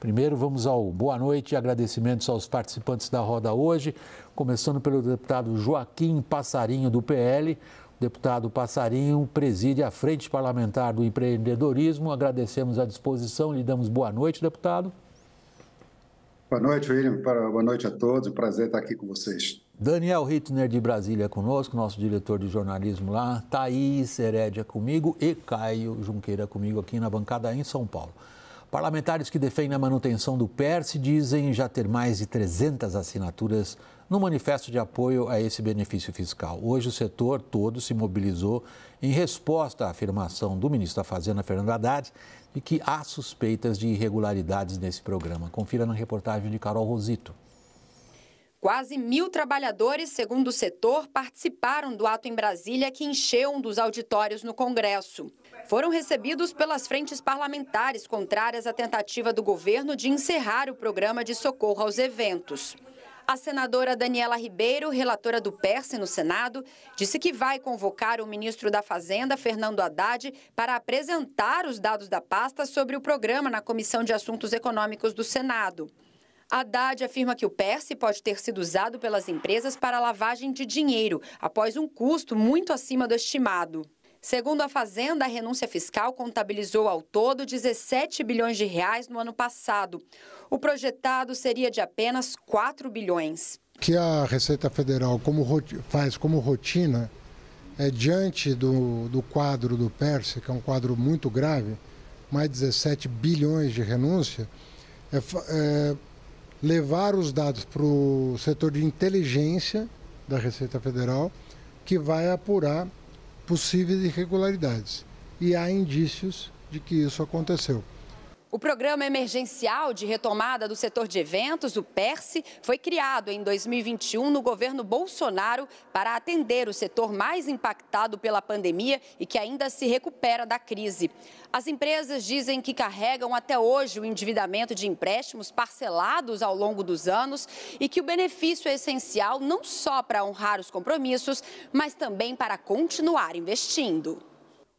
Primeiro, vamos ao boa noite e agradecimentos aos participantes da roda hoje, começando pelo deputado Joaquim Passarinho, do PL. O deputado Passarinho preside a Frente Parlamentar do Empreendedorismo. Agradecemos a disposição, lhe damos boa noite, deputado. Boa noite, William. Boa noite a todos. Um prazer estar aqui com vocês. Daniel Rittner de Brasília conosco, nosso diretor de jornalismo lá, Thaís Herédia comigo e Caio Junqueira comigo aqui na bancada em São Paulo. Parlamentares que defendem a manutenção do PERS dizem já ter mais de 300 assinaturas no manifesto de apoio a esse benefício fiscal. Hoje, o setor todo se mobilizou em resposta à afirmação do ministro da Fazenda, Fernando Haddad, de que há suspeitas de irregularidades nesse programa. Confira na reportagem de Carol Rosito. Quase mil trabalhadores, segundo o setor, participaram do ato em Brasília que encheu um dos auditórios no Congresso. Foram recebidos pelas frentes parlamentares contrárias à tentativa do governo de encerrar o programa de socorro aos eventos. A senadora Daniela Ribeiro, relatora do PERSE no Senado, disse que vai convocar o ministro da Fazenda, Fernando Haddad, para apresentar os dados da pasta sobre o programa na Comissão de Assuntos Econômicos do Senado. Haddad afirma que o PERSE pode ter sido usado pelas empresas para lavagem de dinheiro, após um custo muito acima do estimado. Segundo a Fazenda, a renúncia fiscal contabilizou ao todo 17 bilhões de reais no ano passado. O projetado seria de apenas 4 bilhões. Que a Receita Federal como, faz como rotina é diante do, do quadro do Perse, que é um quadro muito grave, mais 17 bilhões de renúncia, é, é levar os dados para o setor de inteligência da Receita Federal, que vai apurar possíveis irregularidades. E há indícios de que isso aconteceu. O Programa Emergencial de Retomada do Setor de Eventos, o PERSE, foi criado em 2021 no governo Bolsonaro para atender o setor mais impactado pela pandemia e que ainda se recupera da crise. As empresas dizem que carregam até hoje o endividamento de empréstimos parcelados ao longo dos anos e que o benefício é essencial não só para honrar os compromissos, mas também para continuar investindo.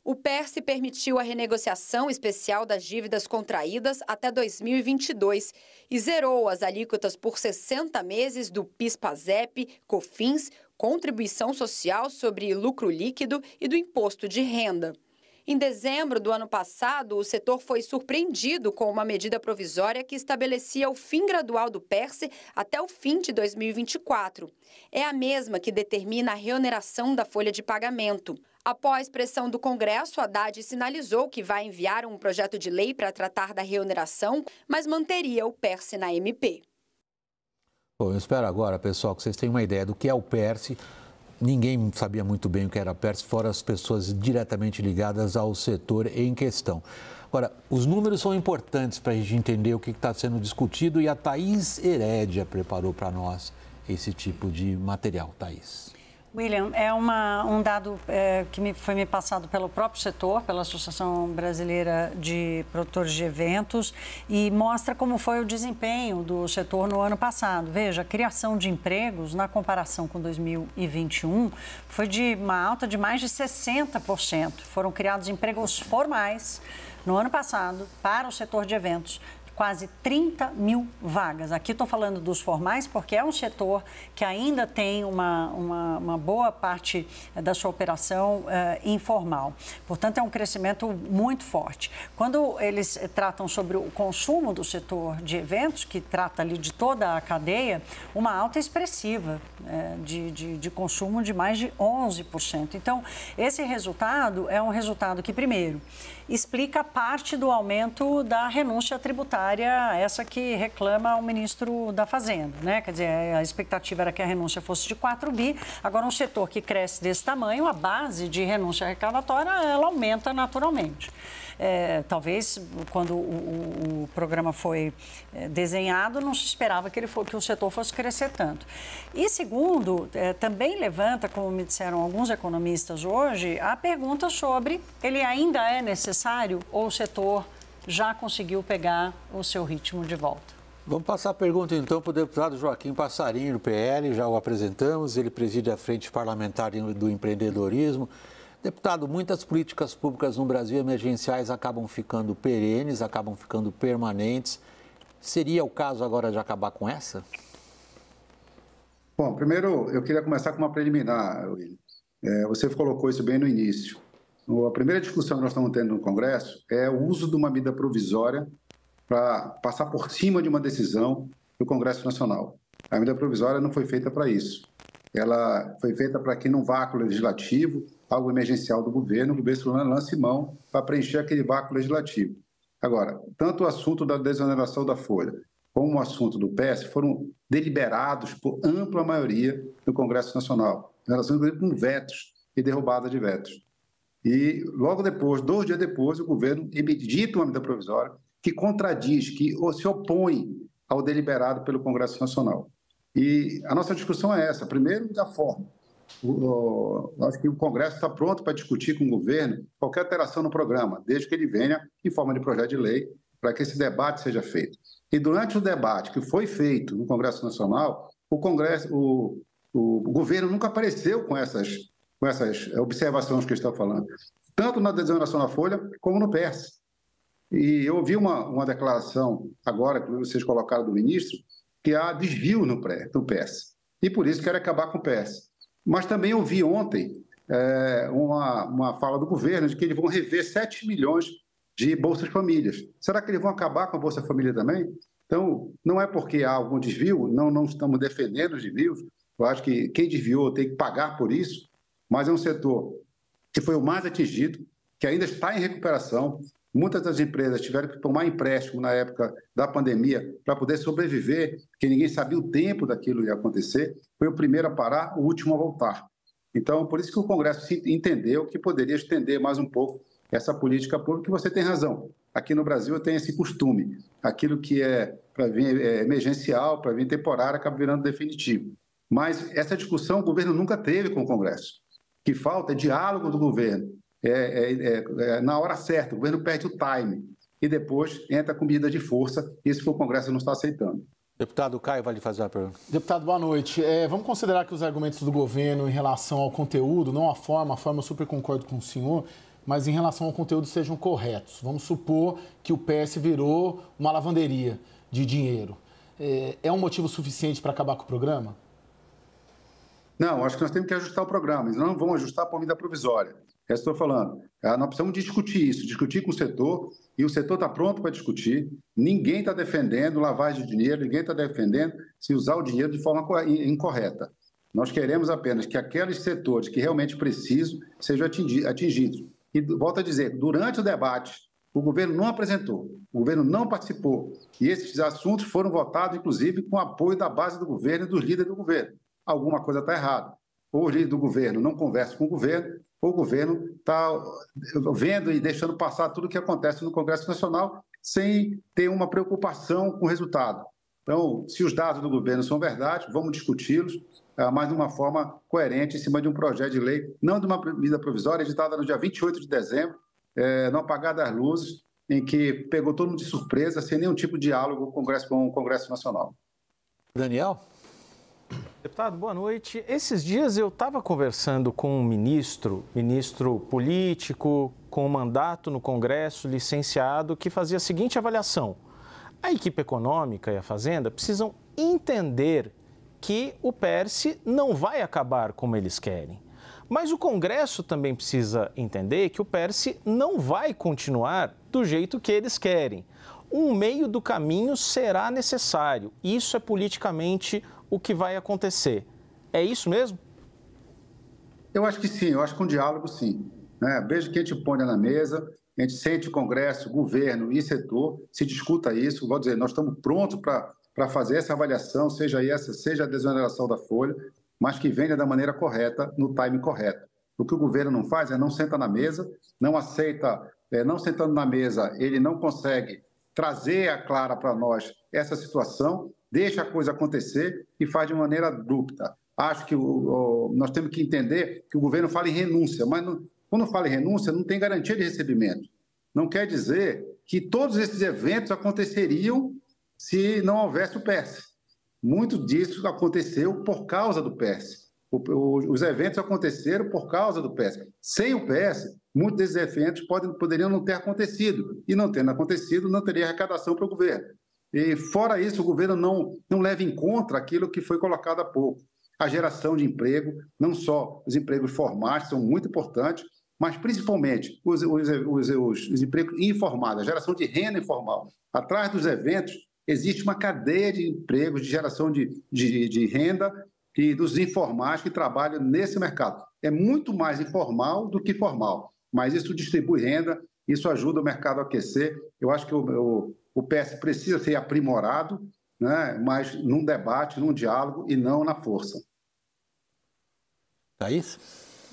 O PERSE permitiu a renegociação especial das dívidas contraídas até 2022 e zerou as alíquotas por 60 meses do PIS-PASEP, COFINS, Contribuição Social sobre Lucro Líquido e do Imposto de Renda. Em dezembro do ano passado, o setor foi surpreendido com uma medida provisória que estabelecia o fim gradual do PERSE até o fim de 2024. É a mesma que determina a reoneração da folha de pagamento. Após pressão do Congresso, Haddad sinalizou que vai enviar um projeto de lei para tratar da reoneração, mas manteria o PERS na MP. Bom, eu espero agora, pessoal, que vocês tenham uma ideia do que é o PERS. Ninguém sabia muito bem o que era PERS fora as pessoas diretamente ligadas ao setor em questão. Agora, os números são importantes para a gente entender o que está sendo discutido e a Thaís Herédia preparou para nós esse tipo de material. Thaís. William, é uma, um dado é, que me, foi me passado pelo próprio setor, pela Associação Brasileira de Produtores de Eventos, e mostra como foi o desempenho do setor no ano passado. Veja, a criação de empregos, na comparação com 2021, foi de uma alta de mais de 60%. Foram criados empregos formais no ano passado para o setor de eventos quase 30 mil vagas. Aqui estou falando dos formais, porque é um setor que ainda tem uma, uma, uma boa parte eh, da sua operação eh, informal. Portanto, é um crescimento muito forte. Quando eles eh, tratam sobre o consumo do setor de eventos, que trata ali de toda a cadeia, uma alta expressiva de, de, de consumo de mais de 11%. Então, esse resultado é um resultado que, primeiro, explica parte do aumento da renúncia tributária, essa que reclama o ministro da Fazenda, né? Quer dizer, a expectativa era que a renúncia fosse de 4 bi, agora um setor que cresce desse tamanho, a base de renúncia arrecadatória, ela aumenta naturalmente é, talvez quando o, o, programa foi é, desenhado, não se esperava que, ele for, que o setor fosse crescer tanto. E segundo, é, também levanta, como me disseram alguns economistas hoje, a pergunta sobre ele ainda é necessário ou o setor já conseguiu pegar o seu ritmo de volta. Vamos passar a pergunta então para o deputado Joaquim Passarinho, do PL, já o apresentamos, ele preside a Frente Parlamentar do Empreendedorismo. Deputado, muitas políticas públicas no Brasil emergenciais acabam ficando perenes, acabam ficando permanentes. Seria o caso agora de acabar com essa? Bom, primeiro eu queria começar com uma preliminar, William. É, você colocou isso bem no início. A primeira discussão que nós estamos tendo no Congresso é o uso de uma medida provisória para passar por cima de uma decisão do Congresso Nacional. A medida provisória não foi feita para isso. Ela foi feita para que, num vácuo legislativo, algo emergencial do governo, o governo Solano lance mão para preencher aquele vácuo legislativo. Agora, tanto o assunto da desoneração da Folha como o assunto do PES foram deliberados por ampla maioria no Congresso Nacional, em relação com vetos e derrubada de vetos. E logo depois, dois dias depois, o governo edita uma medida provisória que contradiz, que se opõe ao deliberado pelo Congresso Nacional. E a nossa discussão é essa: primeiro, da forma o, acho que o Congresso está pronto para discutir com o governo qualquer alteração no programa, desde que ele venha em forma de projeto de lei, para que esse debate seja feito. E durante o debate que foi feito no Congresso Nacional, o Congresso, o, o governo nunca apareceu com essas, com essas observações que estão falando, tanto na desoneração da Folha como no PERS. E eu ouvi uma, uma declaração agora que vocês colocaram do ministro, que há desvio no, pré, no PES. E por isso quer acabar com o PES. Mas também ouvi ontem é, uma, uma fala do governo de que eles vão rever 7 milhões de Bolsas Famílias. Será que eles vão acabar com a Bolsa Família também? Então, não é porque há algum desvio, não, não estamos defendendo os desvios, eu acho que quem desviou tem que pagar por isso, mas é um setor que foi o mais atingido, que ainda está em recuperação, Muitas das empresas tiveram que tomar empréstimo na época da pandemia para poder sobreviver, porque ninguém sabia o tempo daquilo ia acontecer. Foi o primeiro a parar, o último a voltar. Então, por isso que o Congresso entendeu que poderia estender mais um pouco essa política pública, e você tem razão. Aqui no Brasil tem esse costume. Aquilo que é para vir é emergencial, para vir temporário, acaba virando definitivo. Mas essa discussão o governo nunca teve com o Congresso. O que falta é diálogo do governo é é, é, é, na hora certa, o governo perde o time e depois entra com medida de força, isso que o Congresso não está aceitando. Deputado Caio vai lhe fazer a pergunta. Deputado, boa noite. É, vamos considerar que os argumentos do governo em relação ao conteúdo, não a forma, a forma eu super concordo com o senhor, mas em relação ao conteúdo sejam corretos. Vamos supor que o PS virou uma lavanderia de dinheiro. É, é um motivo suficiente para acabar com o programa? Não, acho que nós temos que ajustar o programa. Nós não vão ajustar por medida provisória. É isso que estou falando. É, nós precisamos discutir isso, discutir com o setor, e o setor está pronto para discutir. Ninguém está defendendo lavagem de dinheiro, ninguém está defendendo se usar o dinheiro de forma incorreta. Nós queremos apenas que aqueles setores que realmente precisam sejam atingidos. E, volto a dizer, durante o debate, o governo não apresentou, o governo não participou. E esses assuntos foram votados, inclusive, com apoio da base do governo e dos líderes do governo. Alguma coisa está errada. Ou os líderes do governo não conversam com o governo, o governo está vendo e deixando passar tudo o que acontece no Congresso Nacional sem ter uma preocupação com o resultado. Então, se os dados do governo são verdade, vamos discuti-los, ah, mas de uma forma coerente, em cima de um projeto de lei, não de uma medida provisória, editada no dia 28 de dezembro, eh, no apagar das luzes, em que pegou todo mundo de surpresa, sem nenhum tipo de diálogo com o Congresso, com o Congresso Nacional. Daniel? Deputado, boa noite. Esses dias eu estava conversando com um ministro, ministro político, com um mandato no Congresso, licenciado, que fazia a seguinte avaliação: a equipe econômica e a Fazenda precisam entender que o PERSE não vai acabar como eles querem. Mas o Congresso também precisa entender que o PERSE não vai continuar do jeito que eles querem. Um meio do caminho será necessário. Isso é politicamente o que vai acontecer. É isso mesmo? Eu acho que sim, eu acho que um diálogo sim. Né? Veja que a gente põe na mesa, a gente sente Congresso, governo e setor, se discuta isso. Vou dizer, nós estamos prontos para fazer essa avaliação, seja essa, seja a desoneração da folha, mas que venha da maneira correta, no time correto. O que o governo não faz é não senta na mesa, não aceita, é, não sentando na mesa, ele não consegue trazer a Clara para nós essa situação, deixa a coisa acontecer e faz de maneira abrupta. Acho que o, o, nós temos que entender que o governo fala em renúncia, mas não, quando fala em renúncia, não tem garantia de recebimento. Não quer dizer que todos esses eventos aconteceriam se não houvesse o PES. Muito disso aconteceu por causa do PES. O, os eventos aconteceram por causa do PES. Sem o PES, muitos desses eventos podem, poderiam não ter acontecido. E não tendo acontecido, não teria arrecadação para o governo. E fora isso, o governo não, não leva em conta aquilo que foi colocado há pouco. A geração de emprego, não só os empregos formais, são muito importantes, mas principalmente os, os, os, os empregos informais, a geração de renda informal. Atrás dos eventos, existe uma cadeia de empregos, de geração de, de, de renda e dos informais que trabalham nesse mercado. É muito mais informal do que formal mas isso distribui renda, isso ajuda o mercado a aquecer. Eu acho que o, o, o PS precisa ser aprimorado, né? mas num debate, num diálogo e não na força. Thaís?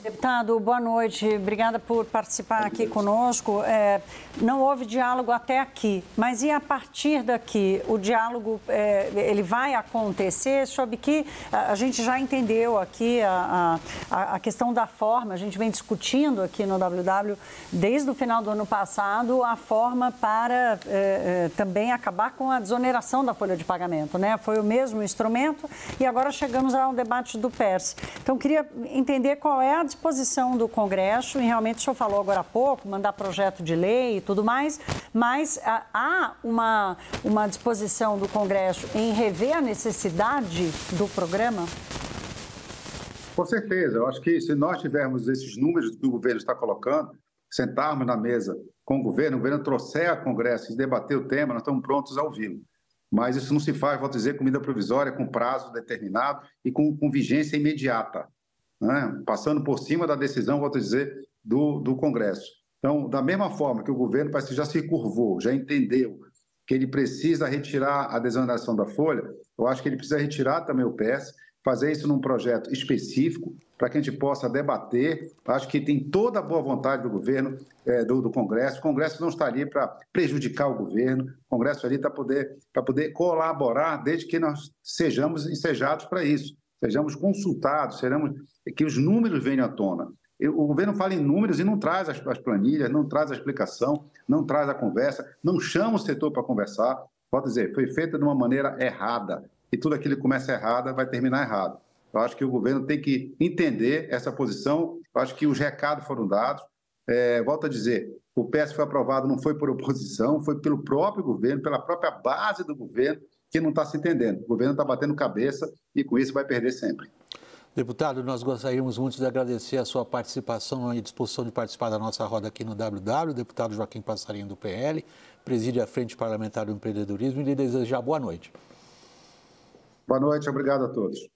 Deputado, boa noite. Obrigada por participar aqui conosco. É, não houve diálogo até aqui, mas e a partir daqui? O diálogo é, ele vai acontecer? Sob que a, gente já entendeu aqui a, a, a, questão da forma, a gente vem discutindo aqui no WW desde o final do ano passado a forma para é, é, também acabar com a desoneração da folha de pagamento. Né? Foi o mesmo instrumento e agora chegamos ao debate do PERS. Então, queria entender qual é a disposição do Congresso, e realmente o senhor falou agora há pouco, mandar projeto de lei e tudo mais, mas ah, há uma, uma disposição do Congresso em rever a necessidade do programa? Com certeza, eu acho que se nós tivermos esses números que o governo está colocando, sentarmos na mesa com o governo, o governo trouxer ao Congresso e debater o tema, nós estamos prontos a ouvi-lo. Mas isso não se faz, vou dizer, comida provisória, com prazo determinado e com, com vigência imediata né? passando por cima da decisão, vou dizer, do, do Congresso. Então, da mesma forma que o governo parece que já se curvou, já entendeu que ele precisa retirar a desoneração da folha, eu acho que ele precisa retirar também o PS, fazer isso num projeto específico, para que a gente possa debater. Acho que tem toda a boa vontade do governo, é, do, do, Congresso. O Congresso não está ali para prejudicar o governo, o Congresso ali está para poder, para poder colaborar, desde que nós sejamos ensejados para isso sejamos consultados, seremos, que os números venham à tona. O governo fala em números e não traz as, as planilhas, não traz a explicação, não traz a conversa, não chama o setor para conversar. Pode dizer, foi feita de uma maneira errada. E tudo aquilo que começa errado vai terminar errado. Eu acho que o governo tem que entender essa posição. Eu acho que os recados foram dados. É, volto a dizer, o PS foi aprovado não foi por oposição, foi pelo próprio governo, pela própria base do governo que não está se entendendo. O governo está batendo cabeça e com isso vai perder sempre. Deputado, nós gostaríamos muito de agradecer a sua participação e disposição de participar da nossa roda aqui no WW, deputado Joaquim Passarinho do PL, preside a Frente Parlamentar do Empreendedorismo e lhe desejar boa noite. Boa noite, obrigado a todos.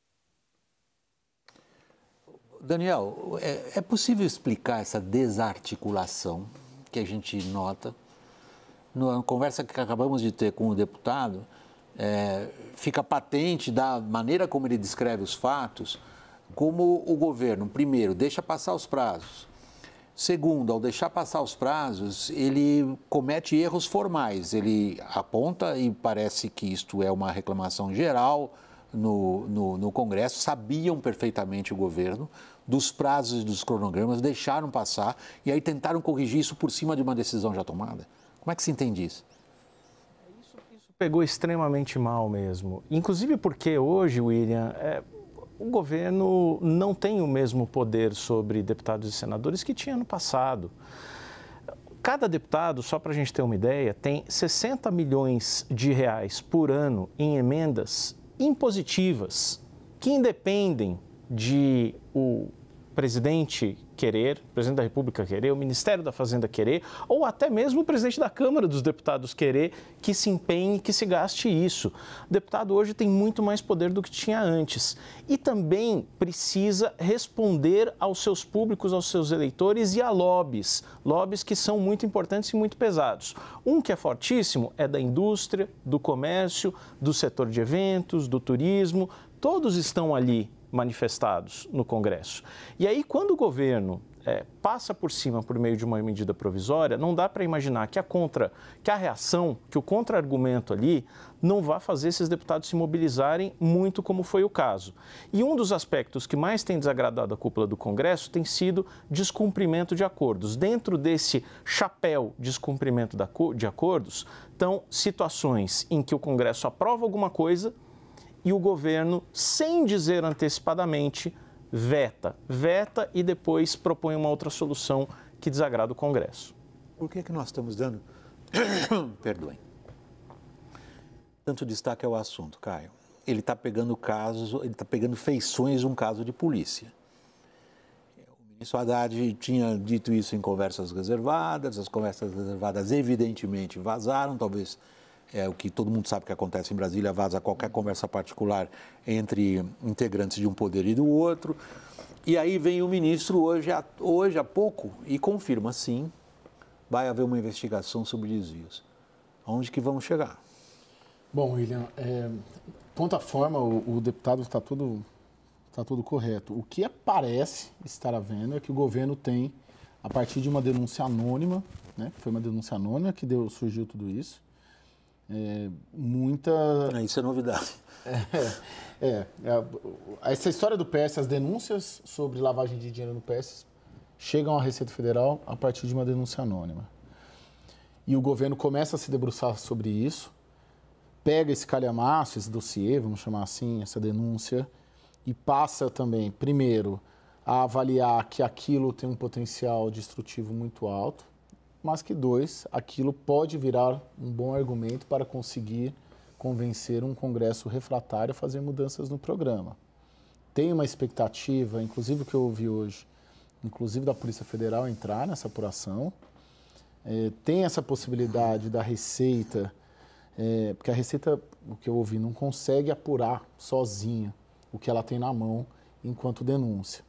Daniel, é, é possível explicar essa desarticulação que a gente nota? Na conversa que acabamos de ter com o deputado, é, fica patente da maneira como ele descreve os fatos, como o governo, primeiro, deixa passar os prazos. Segundo, ao deixar passar os prazos, ele comete erros formais. Ele aponta, e parece que isto é uma reclamação geral no, no, no Congresso, sabiam perfeitamente o governo dos prazos e dos cronogramas, deixaram passar e aí tentaram corrigir isso por cima de uma decisão já tomada. Como é que se entende isso? pegou extremamente mal mesmo. Inclusive porque hoje, William, é, o governo não tem o mesmo poder sobre deputados e senadores que tinha no passado. Cada deputado, só para a gente ter uma ideia, tem 60 milhões de reais por ano em emendas impositivas que independem de o presidente querer, o presidente da República querer, o Ministério da Fazenda querer, ou até mesmo o presidente da Câmara dos Deputados querer que se empenhe, que se gaste isso. O deputado hoje tem muito mais poder do que tinha antes e também precisa responder aos seus públicos, aos seus eleitores e a lobbies, lobbies que são muito importantes e muito pesados. Um que é fortíssimo é da indústria, do comércio, do setor de eventos, do turismo, todos estão ali manifestados no Congresso. E aí, quando o governo é, passa por cima por meio de uma medida provisória, não dá para imaginar que a contra, que a reação, que o contra-argumento ali não vá fazer esses deputados se mobilizarem muito como foi o caso. E um dos aspectos que mais tem desagradado a cúpula do Congresso tem sido descumprimento de acordos. Dentro desse chapéu descumprimento de acordos, estão situações em que o Congresso aprova alguma coisa e o governo, sem dizer antecipadamente, veta. Veta e depois propõe uma outra solução que desagrada o Congresso. Por que, é que nós estamos dando. Perdoem. Tanto destaque ao assunto, Caio. Ele está pegando casos, ele está pegando feições de um caso de polícia. O ministro Haddad tinha dito isso em conversas reservadas, as conversas reservadas evidentemente vazaram, talvez é o que todo mundo sabe que acontece em Brasília, vaza qualquer conversa particular entre integrantes de um poder e do outro. E aí vem o ministro hoje, hoje há pouco e confirma, sim, vai haver uma investigação sobre desvios. Onde que vamos chegar? Bom, William, é, ponta forma, o, o deputado está tudo, está tudo correto. O que parece estar havendo é que o governo tem, a partir de uma denúncia anônima, né, foi uma denúncia anônima que deu, surgiu tudo isso, é, muita. Ah, isso é novidade. É, é, é, essa história do PS, as denúncias sobre lavagem de dinheiro no PS chegam à Receita Federal a partir de uma denúncia anônima. E o governo começa a se debruçar sobre isso, pega esse calhamaço, esse dossiê, vamos chamar assim, essa denúncia, e passa também, primeiro, a avaliar que aquilo tem um potencial destrutivo muito alto, mas que dois, aquilo pode virar um bom argumento para conseguir convencer um Congresso refratário a fazer mudanças no programa. Tem uma expectativa, inclusive o que eu ouvi hoje, inclusive da Polícia Federal entrar nessa apuração. É, tem essa possibilidade da Receita, é, porque a Receita, o que eu ouvi, não consegue apurar sozinha o que ela tem na mão enquanto denúncia.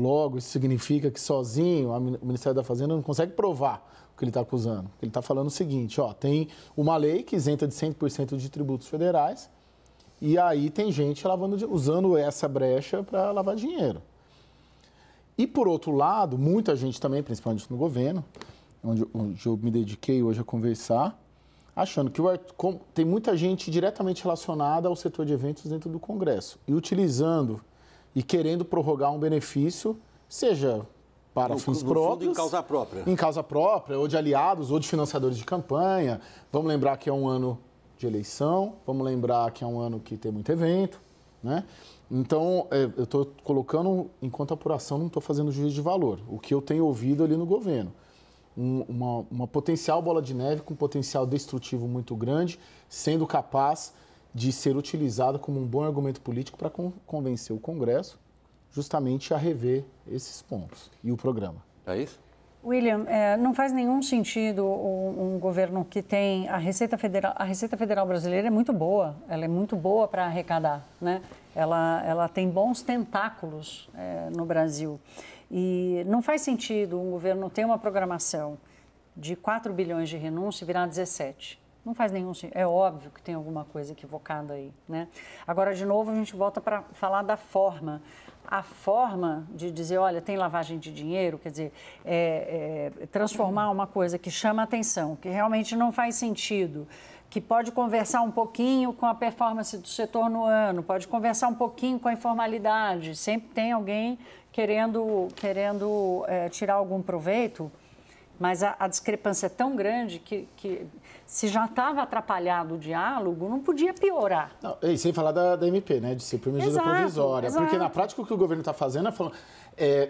Logo, isso significa que sozinho o Ministério da Fazenda não consegue provar o que ele está acusando. Ele está falando o seguinte: ó, tem uma lei que isenta de 100% de tributos federais, e aí tem gente lavando, usando essa brecha para lavar dinheiro. E por outro lado, muita gente também, principalmente no governo, onde, onde eu me dediquei hoje a conversar, achando que o, tem muita gente diretamente relacionada ao setor de eventos dentro do Congresso e utilizando e querendo prorrogar um benefício, seja para no, fins no próprios. em causa própria. Em causa própria, ou de aliados, ou de financiadores de campanha. Vamos lembrar que é um ano de eleição, vamos lembrar que é um ano que tem muito evento, né? Então, é, eu estou colocando, enquanto apuração, não estou fazendo juízo de valor. O que eu tenho ouvido ali no governo. Um, uma, uma potencial bola de neve com potencial destrutivo muito grande, sendo capaz de ser utilizado como um bom argumento político para convencer o Congresso justamente a rever esses pontos e o programa. É isso? William, é, não faz nenhum sentido um, um, governo que tem a Receita Federal. A Receita Federal brasileira é muito boa, ela é muito boa para arrecadar, né? Ela, ela tem bons tentáculos é, no Brasil. E não faz sentido um governo ter uma programação de 4 bilhões de renúncia e virar 17. Não faz nenhum sentido. É óbvio que tem alguma coisa equivocada aí, né? Agora, de novo, a gente volta para falar da forma. A forma de dizer, olha, tem lavagem de dinheiro, quer dizer, é, é, transformar uma coisa que chama atenção, que realmente não faz sentido, que pode conversar um pouquinho com a performance do setor no ano, pode conversar um pouquinho com a informalidade. Sempre tem alguém querendo, querendo é, tirar algum proveito mas a, a discrepância é tão grande que, que se já estava atrapalhado o diálogo, não podia piorar. Não, e sem falar da, da MP, né? De ser por medida exato, provisória. Exato. Porque na prática o que o governo está fazendo é falando. É,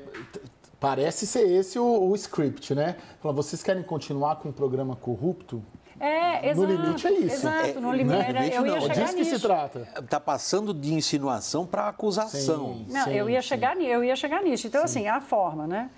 parece ser esse o, o script, né? Falando, vocês querem continuar com um programa corrupto? É, exato. No limite é isso. Exato, é, no limite é, era, eu não, ia disso que se trata. Está é, passando de insinuação para acusação. Sim, não, sim, eu, ia sim. chegar, eu ia chegar nisso. Então, assim, é a forma, né?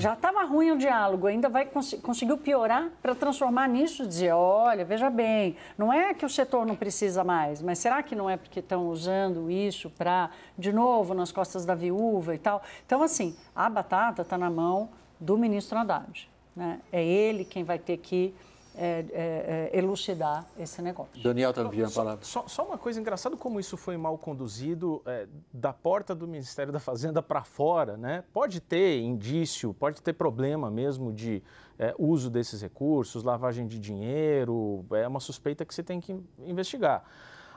Já estava ruim o diálogo, ainda vai cons conseguiu piorar para transformar nisso, dizer, olha, veja bem, não é que o setor não precisa mais, mas será que não é porque estão usando isso para, de novo, nas costas da viúva e tal? Então, assim, a batata está na mão do ministro Haddad. Né? É ele quem vai ter que é, é, é, elucidar esse negócio. Daniel está enviando a palavra. Só, só, uma coisa engraçada como isso foi mal conduzido é, da porta do Ministério da Fazenda para fora, né? Pode ter indício, pode ter problema mesmo de é, uso desses recursos, lavagem de dinheiro, é uma suspeita que você tem que investigar.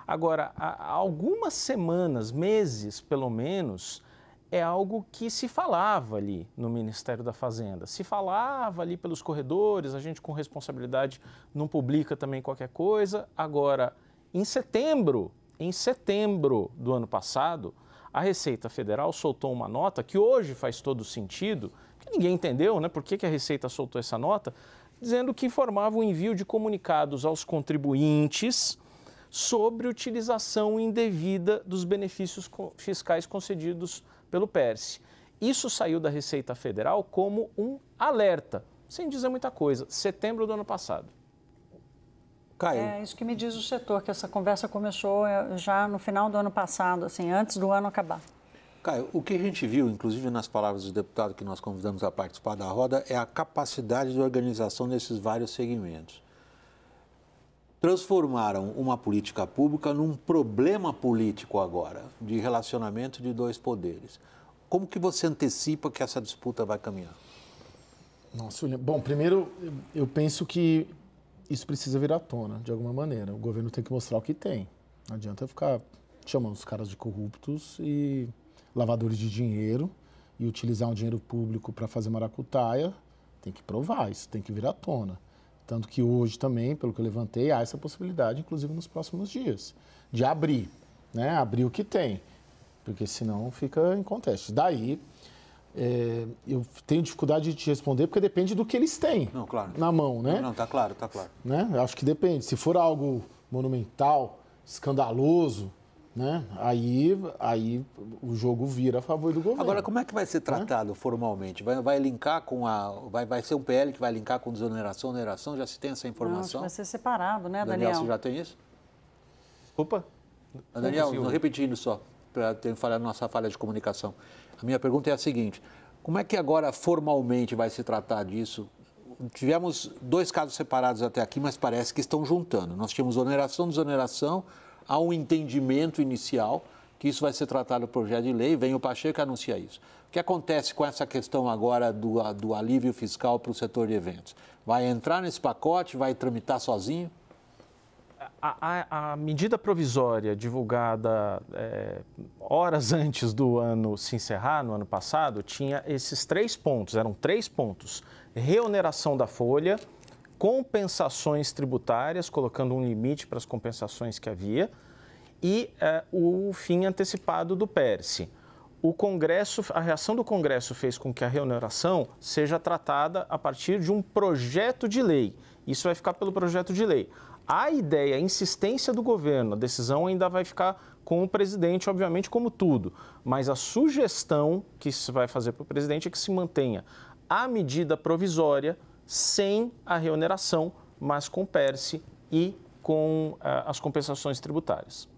Agora, há algumas semanas, meses pelo menos, é algo que se falava ali no Ministério da Fazenda, se falava ali pelos corredores, a gente com responsabilidade não publica também qualquer coisa. Agora, em setembro, em setembro do ano passado, a Receita Federal soltou uma nota que hoje faz todo sentido, que ninguém entendeu, né? Por que, que a Receita soltou essa nota? Dizendo que informava o envio de comunicados aos contribuintes sobre utilização indevida dos benefícios fiscais concedidos pelo PERS. Isso saiu da Receita Federal como um alerta, sem dizer muita coisa, setembro do ano passado. Caio. É isso que me diz o setor, que essa conversa começou é, já no final do ano passado, assim, antes do ano acabar. Caio, o que a gente viu, inclusive nas palavras do deputado que nós convidamos a participar da roda, é a capacidade de organização desses vários segmentos transformaram uma política pública num problema político agora, de relacionamento de dois poderes. Como que você antecipa que essa disputa vai caminhar? Nossa, William. Bom, primeiro, eu penso que isso precisa vir à tona, de alguma maneira. O governo tem que mostrar o que tem. Não adianta ficar chamando os caras de corruptos e lavadores de dinheiro e utilizar um dinheiro público para fazer maracutaia. Tem que provar, isso tem que vir à tona. Tanto que hoje também, pelo que eu levantei, há essa possibilidade, inclusive nos próximos dias, de abrir, né? abrir o que tem, porque senão fica em conteste. Daí, é, eu tenho dificuldade de te responder porque depende do que eles têm não, claro. na mão, né? Não, não, tá claro, tá claro. Né? Eu acho que depende. Se for algo monumental, escandaloso, né? Aí, aí o jogo vira a favor do governo. Agora, como é que vai ser né? tratado né? formalmente? Vai, vai linkar com a. Vai, vai ser um PL que vai linkar com desoneração, oneração? Já se tem essa informação? Não, vai ser separado, né, Daniel? Daniel, você já tem isso? Opa! Daniel, não, repetindo só, para ter falhado nossa falha de comunicação. A minha pergunta é a seguinte: como é que agora formalmente vai se tratar disso? Tivemos dois casos separados até aqui, mas parece que estão juntando. Nós tínhamos oneração, desoneração há um entendimento inicial que isso vai ser tratado no projeto de lei, vem o Pacheco anuncia isso. O que acontece com essa questão agora do, do alívio fiscal para o setor de eventos? Vai entrar nesse pacote, vai tramitar sozinho? A, a, a medida provisória divulgada é, horas antes do ano se encerrar, no ano passado, tinha esses três pontos, eram três pontos. Reoneração da folha, compensações tributárias, colocando um limite para as compensações que havia, e é, o fim antecipado do PERSE. O Congresso, a reação do Congresso fez com que a reoneração seja tratada a partir de um projeto de lei. Isso vai ficar pelo projeto de lei. A ideia, a insistência do governo, a decisão ainda vai ficar com o presidente, obviamente, como tudo. Mas a sugestão que se vai fazer para o presidente é que se mantenha a medida provisória sem a reoneração, mas com PERSE e com eh, as compensações tributárias.